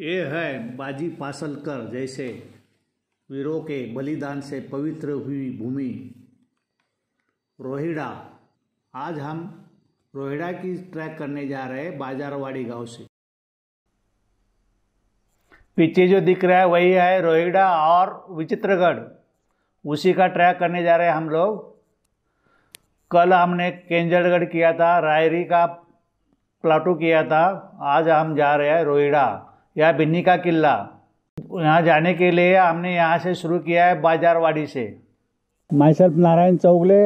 ये है बाजी पासलकर जैसे वीरों के बलिदान से पवित्र हुई भूमि रोहिड़ा आज हम रोहिड़ा की ट्रैक करने जा रहे हैं बाजारवाड़ी गांव से पीछे जो दिख रहा है वही है रोहिड़ा और विचित्रगढ़ उसी का ट्रैक करने जा रहे हैं हम लोग कल हमने केंजलगढ़ किया था रायरी का प्लाटू किया था आज हम जा रहे हैं रोहिड़ा या बिन्नी का किला यहाँ जाने के लिए हमने यहाँ से शुरू किया है बाजारवाड़ी से माई सेल्फ नारायण चौगले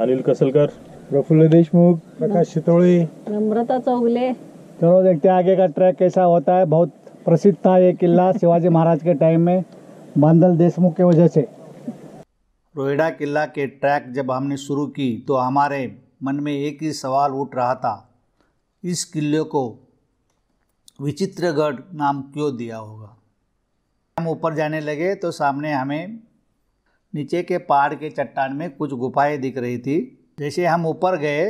अनिल कसलकर प्रफुल्ल देशमुख प्रकाश चितोड़ी नम्रता चौगले चलो देखते हैं आगे का ट्रैक कैसा होता है बहुत प्रसिद्ध था ये किला शिवाजी महाराज के टाइम में बांदल देशमुख के वजह से रोहिडा किला के ट्रैक जब हमने शुरू की तो हमारे मन में एक ही सवाल उठ रहा था इस किले को विचित्रगढ़ नाम क्यों दिया होगा हम ऊपर जाने लगे तो सामने हमें नीचे के पहाड़ के चट्टान में कुछ गुफाएं दिख रही थी जैसे हम ऊपर गए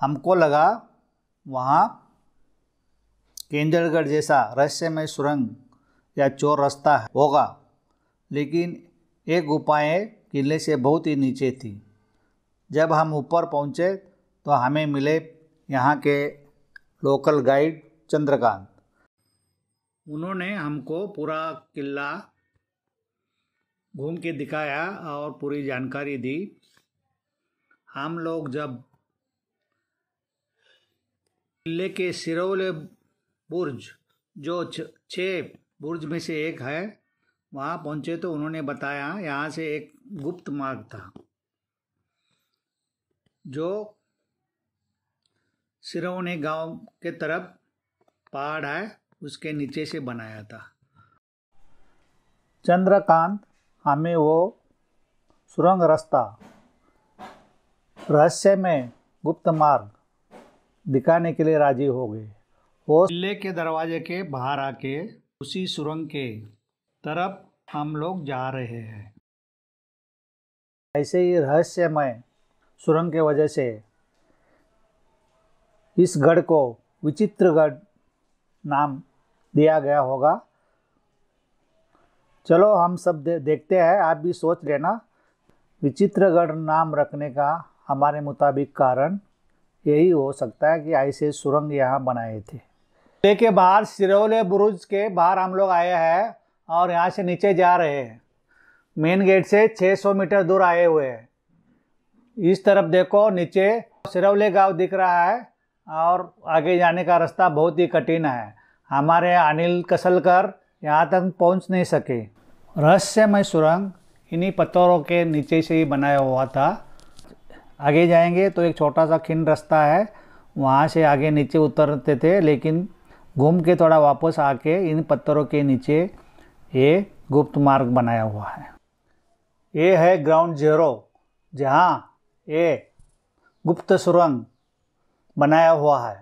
हमको लगा वहाँ केंद्रगढ़ जैसा रहस्यमय सुरंग या चोर रास्ता होगा लेकिन ये गुफाएं किले से बहुत ही नीचे थी जब हम ऊपर पहुँचे तो हमें मिले यहाँ के लोकल गाइड चंद्रकांत उन्होंने हमको पूरा किला घूम के दिखाया और पूरी जानकारी दी हम लोग जब किले के सिरोले बुर्ज जो छः बुर्ज में से एक है वहाँ पहुँचे तो उन्होंने बताया यहाँ से एक गुप्त मार्ग था जो सिरोने गांव के तरफ पहाड़ है उसके नीचे से बनाया था चंद्रकांत हमें वो सुरंग रास्ता रहस्य में गुप्त मार्ग दिखाने के लिए राजी हो गए वो किले के दरवाजे के बाहर आके उसी सुरंग के तरफ हम लोग जा रहे हैं ऐसे ही रहस्यमय सुरंग के वजह से इस गढ़ को विचित्र गढ़ नाम दिया गया होगा चलो हम सब दे, देखते हैं आप भी सोच लेना विचित्रगढ़ नाम रखने का हमारे मुताबिक कारण यही हो सकता है कि ऐसे सुरंग यहाँ बनाए थे किले के बाहर सिरोले बुरुज के बाहर हम लोग आए हैं और यहाँ से नीचे जा रहे हैं मेन गेट से 600 मीटर दूर आए हुए हैं इस तरफ देखो नीचे सिरौले गांव दिख रहा है और आगे जाने का रास्ता बहुत ही कठिन है हमारे अनिल कसलकर यहाँ तक पहुँच नहीं सके रहस्यमय सुरंग इन्हीं पत्थरों के नीचे से ही बनाया हुआ था आगे जाएंगे तो एक छोटा सा खिन रास्ता है वहाँ से आगे नीचे उतरते थे लेकिन घूम के थोड़ा वापस आके इन पत्थरों के नीचे ये गुप्त मार्ग बनाया हुआ है ये है ग्राउंड जीरो जहाँ ये गुप्त सुरंग बनाया हुआ है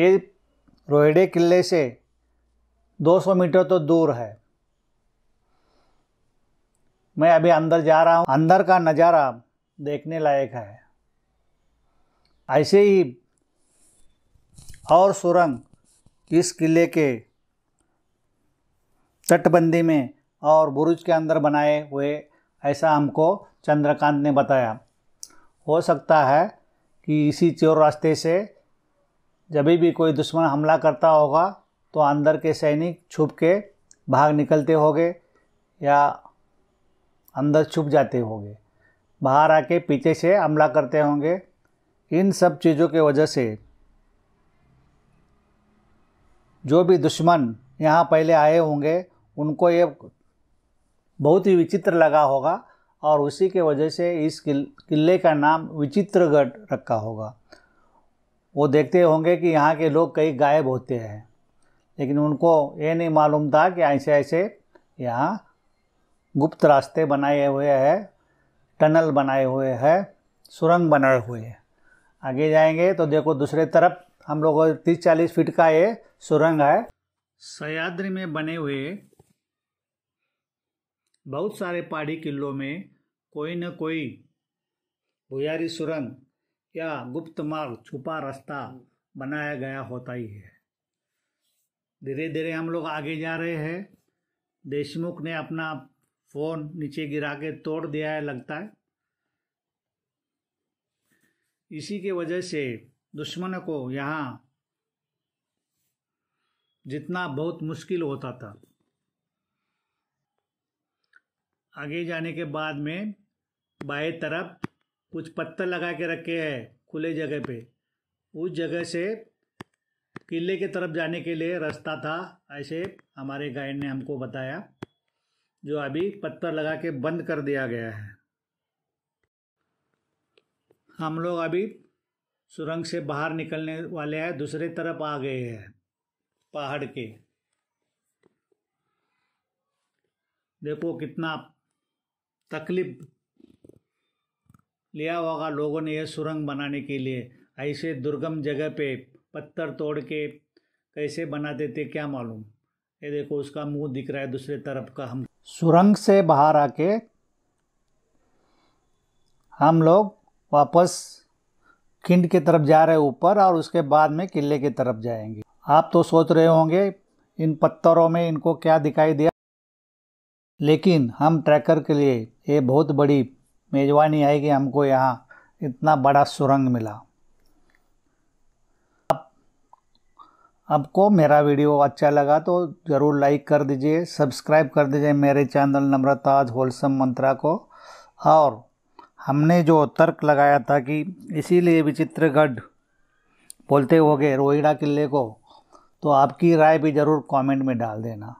ये रोहिडे किले से 200 मीटर तो दूर है मैं अभी अंदर जा रहा हूँ अंदर का नज़ारा देखने लायक है ऐसे ही और सुरंग इस किले के तटबंदी में और बुरुज के अंदर बनाए हुए ऐसा हमको चंद्रकांत ने बताया हो सकता है कि इसी चोर रास्ते से जब भी कोई दुश्मन हमला करता होगा तो अंदर के सैनिक छुप के भाग निकलते होंगे या अंदर छुप जाते होंगे बाहर आके पीछे से हमला करते होंगे इन सब चीज़ों के वजह से जो भी दुश्मन यहाँ पहले आए होंगे उनको ये बहुत ही विचित्र लगा होगा और उसी के वजह से इस किले का नाम विचित्रगढ़ रखा होगा वो देखते होंगे कि यहाँ के लोग कई गायब होते हैं लेकिन उनको ये नहीं मालूम था कि ऐसे ऐसे यहाँ गुप्त रास्ते बनाए हुए हैं टनल बनाए हुए हैं सुरंग बनाए हुए हैं आगे जाएंगे तो देखो दूसरे तरफ हम लोग तीस चालीस फीट का ये सुरंग है सयाद्री में बने हुए बहुत सारे पहाड़ी किलों में कोई न कोई भुयारी सुरंग या गुप्त मार्ग छुपा रास्ता बनाया गया होता ही है धीरे धीरे हम लोग आगे जा रहे हैं देशमुख ने अपना फ़ोन नीचे गिरा के तोड़ दिया है लगता है इसी के वजह से दुश्मन को यहाँ जितना बहुत मुश्किल होता था आगे जाने के बाद में बाएं तरफ कुछ पत्थर लगा के रखे हैं खुले जगह पे उस जगह से किले के तरफ जाने के लिए रास्ता था ऐसे हमारे गाइड ने हमको बताया जो अभी पत्थर लगा के बंद कर दिया गया है हम लोग अभी सुरंग से बाहर निकलने वाले हैं दूसरे तरफ आ गए हैं पहाड़ के देखो कितना तकलीफ लिया होगा लोगों ने यह सुरंग बनाने के लिए ऐसे दुर्गम जगह पे पत्थर तोड़ के कैसे बना देते क्या मालूम ये देखो उसका मुंह दिख रहा है दूसरे तरफ का हम सुरंग से बाहर आके हम लोग वापस खिंड की तरफ जा रहे ऊपर और उसके बाद में किले की तरफ जाएंगे आप तो सोच रहे होंगे इन पत्थरों में इनको क्या दिखाई दिया लेकिन हम ट्रैकर के लिए ये बहुत बड़ी मेजबानी है कि हमको यहाँ इतना बड़ा सुरंग मिला आपको मेरा वीडियो अच्छा लगा तो ज़रूर लाइक कर दीजिए सब्सक्राइब कर दीजिए मेरे चैनल नम्रताज होलसम मंत्रा को और हमने जो तर्क लगाया था कि इसीलिए विचित्रगढ़ बोलते हो गए रोहिड़ा किले को तो आपकी राय भी ज़रूर कमेंट में डाल देना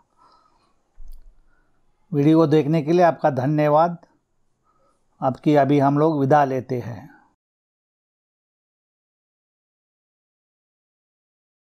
वीडियो को देखने के लिए आपका धन्यवाद आपकी अभी हम लोग विदा लेते हैं